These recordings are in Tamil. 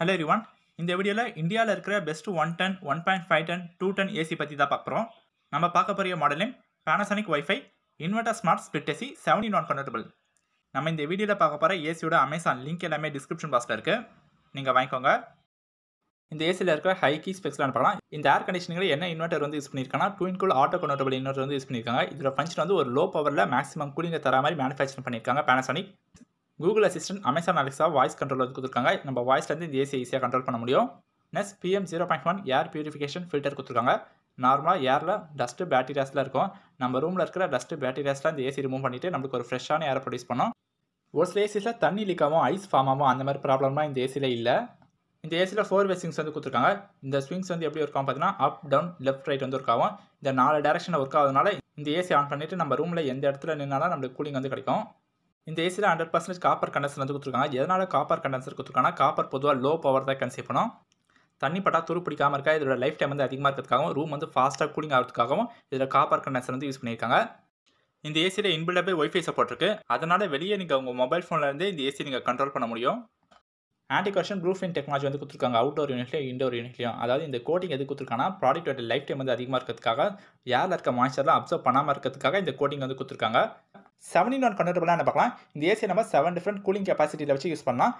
ஹலோ ரிவான் இந்த வீடியோவில் இந்தியாவில் இருக்கிற best one ten one point five ten two ten AC பற்றி தான் பார்க்குறோம் நம்ம பார்க்க போகிற மாடலிங் Panasonic wifi inverter smart split AC seventy நான் கன்வெர்டபிள் நம்ம இந்த வீடியோவில் பார்க்க போகிற ஏசியோட அமேசான் லிங்க் எல்லாமே டிஸ்கிரிப்ஷன் பாக்ஸில் இருக்குது நீங்கள் வாங்கிக்கோங்க இந்த ஏசியில் இருக்கிற ஹைக்கி கீ ஸ்பெக்ஸ்லாம் பார்க்கலாம் இந்த ஏர் கண்டிஷனிங்கில் என்ன இன்வெர்டர் வந்து யூஸ் பண்ணியிருக்காங்க two cool auto convertible inverter வந்து யூஸ் பண்ணியிருக்காங்க இதில் ஃபங்க்ஷன் வந்து ஒரு லோ பவரில் மேக்ஸிமம் கூலிங்கை தர மாதிரி மேனுஃபேக்சர் பண்ணியிருக்காங்க Panasonic Google assistant Amazon Alexa voice control வந்து கொடுத்துருக்காங்க நம்ம வாய்ஸ்லேருந்து இந்த ஏசி ஈஸியாக கண்ட்ரோல் பண்ண முடியும் next PM zero point one air purification filter கொடுத்துருக்காங்க நார்மலாக ஏரில் டஸ்ட்டு பேக்டீரியாஸ்லாம் இருக்கும் நம்ம ரூமில் இருக்கிற டஸ்ட்டு பேக்டீரியாஸ்லாம் இந்த ஏசி ரிமூவ் பண்ணிவிட்டு நம்மளுக்கு ஒரு ஃப்ரெஷ்ஷான ஏரை ப்ரொடியூஸ் பண்ணோம் ஒரு சில ஏசிஸில் தண்ணி லீக்காகவும் ஐஸ் ஃபார்மாகவும் அந்த மாதிரி ப்ராப்ளமாக இந்த ஏசியில் இல்லை இந்த ஏசியில் ஃபோர் வே ஸ்விங்ஸ் வந்து கொடுத்துருக்காங்க இந்த ஸ்விங்ஸ் வந்து எப்படி இருக்கும் பார்த்தீங்கன்னா அப் டவுன் லெஃப்ட் ரைட் வந்து ஒர்க் ஆகும் இந்த நாலு டேரக்ஷனில் ஒர்க் ஆகுதுனால இந்த ஏசி ஆன் பண்ணிவிட்டு நம்ம ரூமில் எந்த இடத்துல நின்னாலும் நம்மளுக்கு கூலிங் வந்து கிடைக்கும் இந்த ஏசியில் ஹண்ட்ரட் பர்சன்டேஜ் காப்பர் கண்டன்சர் வந்து கொடுத்துருக்காங்க எதனால் காப்பர் கண்டன்சர் கொடுத்துருக்காங்கன்னா காப்பர் பொதுவாக லோ பவர் தான் கன்சீவ் பண்ணோம் தண்ணி பட்டா துரு பிடிக்காம இருக்கா இதோட லைஃப் டைம் வந்து அதிகமாக இருக்கிறதுக்காகவும் ரூம் வந்து ஃபாஸ்ட்டாக கூலிங் ஆகிறதுக்காகவும் இதில் காப்பர் கண்டன்சர் வந்து யூஸ் பண்ணியிருக்காங்க இந்த ஏசியில் இன்பில்டாகவே ஒய்ஃபை சப்போர்ட் இருக்குது அதனால் வெளியே நீங்கள் உங்கள் மொபைல் ஃபோன்லேருந்தே இந்த ஏசி நீங்கள் கண்ட்ரோல் பண்ண முடியும் ஆன்டி கர்ஷன் ப்ரூஃபிங் டெக்னாலஜி வந்து கொடுத்துருக்காங்க அவுட்டோர் யூனிட்லையும் இண்டோர் யூனிட்லையும் அதாவது இந்த கோட்டிங் எது ப்ராடக்ட் ப்ராடக்ட்டோட லைஃப் டைம் வந்து அதிகமாக இருக்கிறதுக்காக ஏரில் இருக்க மாய்ச்சர்லாம் அப்சர்வ் பண்ணாமல் இருக்கிறதுக்காக இந்த கோட்டிங் வந்து கொடுத்துருக்காங்க செவன்டி ஒன் கன்வெர்ட்டபிளாக என்ன பார்க்கலாம் இந்த ஏசி நம்ம செவன் டிஃப்ரெண்ட் கூலிங் கெப்பாசிட்டியில் வச்சு யூஸ் பண்ணலாம்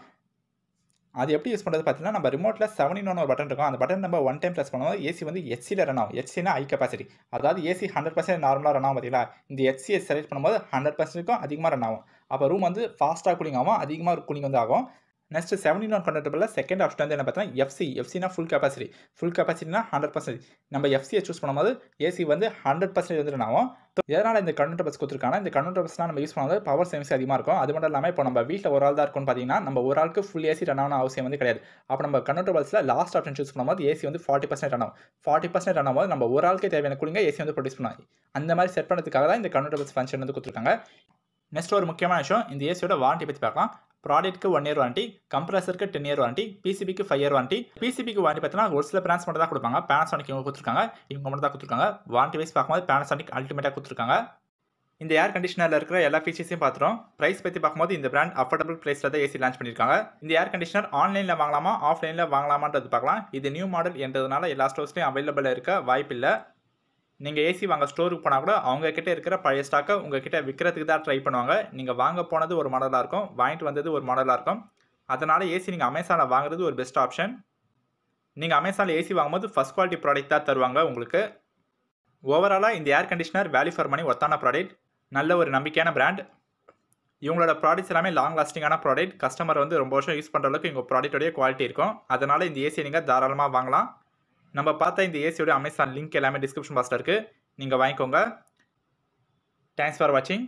அது எப்படி யூஸ் பண்ணுறது பார்த்தீங்கன்னா நம்ம ரிமோட்டில் செவன் ஒன் ஒரு பட்டன் இருக்கும் அந்த பட்டன் நம்ம ஒன் டைம் ப்ரெஸ் பண்ணுவோம் ஏசி வந்து எச்சியில் ரன் ஆகும் எச்சினா ஹை கெப்பாசிட்டி அதாவது ஏசி ஹண்ட்ரட் பர்சன்ட் நார்மலாக ரன் ஆகும் பார்த்தீங்களா இந்த எச்சியை செலக்ட் பண்ணும்போது ஹண்ட்ரட் பர்சன்ட்டுக்கும் அதிகமாக ரன் ஆகும் அப்போ ரூம் வந்து ஃபாஸ்ட்டாக கூலிங் ஆகும் அதிகமாக கூலிங் வந்து ஆகும் நெக்ஸ்ட் செவன்டி நான் ಕನ್ವರ್ಟಬಲ್ செகண்ட் ஆப்ஷன் வந்து என்ன பார்த்தீங்கன்னா எஃப்சி எஃப்சினா ஃபுல் கெப்பாசிட்டி ஃபுல் கெப்பாசிட்டினா ஹண்ட்ரட் பர்சன்டேஜ் நம்ம எஃப்சியை சூஸ் பண்ணும்போது ஏசி வந்து ஹண்ட்ரட் பர்சன்டேஜ் வந்து ஆகும் எதனால் இந்த கன்வெர்டர் பஸ் கொடுத்துருக்காங்க இந்த கன்வெர்டர் பஸ்னால் நம்ம யூஸ் பண்ணும்போது பவர் சேவிங்ஸ் அதிகமாக இருக்கும் அது மட்டும் இல்லாமல் இப்போ நம்ம வீட்டில் ஒரு ஆள் தான் இருக்கும்னு பார்த்தீங்கன்னா நம்ம ஒரு ஆளுக்கு ஃபுல் ஏசி ரன் ஆகணும் அவசியம் வந்து கிடையாது அப்போ நம்ம கன்வெர்டர் பஸ்ஸில் லாஸ்ட் ஆப்ஷன் சூஸ் பண்ணும்போது ஏசி வந்து ஃபார்ட்டி பர்சன்ட் ரன் ஆகும் ஃபார்ட்டி பர்சன்ட் ரன் ஆகும்போது நம்ம ஒரு ஆளுக்கு தேவையான குளிங்க ஏசி வந்து ப்ரொடியூஸ் பண்ணுவாங்க அந்த மாதிரி செட் பண்ணுறதுக்காக தான் இந்த கன்வெர்டர் பஸ் ஃபங்க்ஷன் வந்து கொடுத்துருக்காங்க நெக்ஸ்ட் ஒரு முக்கியமான விஷயம் இந்த ஏசியோட வாரண்ட்டி பற்றி பார்க்கலாம் ப்ராடக்ட்க்கு ஒன் இயர் வாண்டி கம்ப்ரஸருக்கு டென் இயர் வாண்டி பிசிபிக்கு ஃபைவ் இயர் வாரண்டி பிசிபிக்கு வாண்டி பார்த்தீங்கன்னா ஒரு சில பிராண்ட்ஸ் மட்டும் தான் கொடுப்பாங்க பேனசானிக் இவங்க கொடுத்துருக்காங்க இவங்க மட்டும் தான் கொடுத்துருக்காங்க வாரண்டி வைஸ் பார்க்கும்போது பேனசானிக் அல்டிமேட்டாக கொடுத்துருக்காங்க இந்த ஏர் கண்டிஷனரில் இருக்கிற எல்லா ஃபீச்சர்ஸையும் பார்த்துரும் ப்ரைஸ் பற்றி பார்க்கும்போது இந்த பிராண்ட் அஃபோர்டபுள் ப்ரைஸில் தான் ஏசி லான்ச் பண்ணியிருக்காங்க இந்த ஏர் கண்டிஷனர் ஆன்லைனில் வாங்கலாமா ஆஃப்லைனில் வாங்கலாமான்றது பார்க்கலாம் இது நியூ மாடல் என்றதுனால எல்லா ஸ்டோர்ஸ்லையும் அவைலபிளாக இருக்க வாய்ப்பில்லை நீங்கள் ஏசி வாங்க ஸ்டோருக்கு போனால் கூட அவங்கக்கிட்ட இருக்கிற பழைய ஸ்டாக்கை உங்ககிட்ட விற்கிறதுக்கு தான் ட்ரை பண்ணுவாங்க நீங்கள் வாங்க போனது ஒரு மாடலாக இருக்கும் வாங்கிட்டு வந்தது ஒரு மாடலாக இருக்கும் அதனால் ஏசி நீங்கள் அமேசானில் வாங்குறது ஒரு பெஸ்ட் ஆப்ஷன் நீங்கள் அமேசானில் ஏசி வாங்கும்போது ஃபஸ்ட் குவாலிட்டி ப்ராடக்ட் தான் தருவாங்க உங்களுக்கு ஓவராலாக இந்த air conditioner value for money ஒத்தான ப்ராடக்ட் நல்ல ஒரு நம்பிக்கையான பிராண்ட் இவங்களோட ப்ராடக்ட்ஸ் எல்லாமே லாங் லாஸ்டிங்கான ப்ராடக்ட் கஸ்டமர் வந்து ரொம்ப வருஷம் யூஸ் பண்ணுற அளவுக்கு இவங்க ப்ராடக்ட்டோடைய குவாலிட்டி இருக்கும் அதனால் இந்த ஏசியை நீங்கள் தாராளமாக வாங்கலாம் நம்ம பார்த்தா இந்த ஏசியோட அமேசான் லிங்க் எல்லாமே டிஸ்கிரிப்ஷன் பாக்ஸில் இருக்குது நீங்கள் வாங்கிக்கோங்க தேங்க்ஸ் ஃபார் வாட்சிங்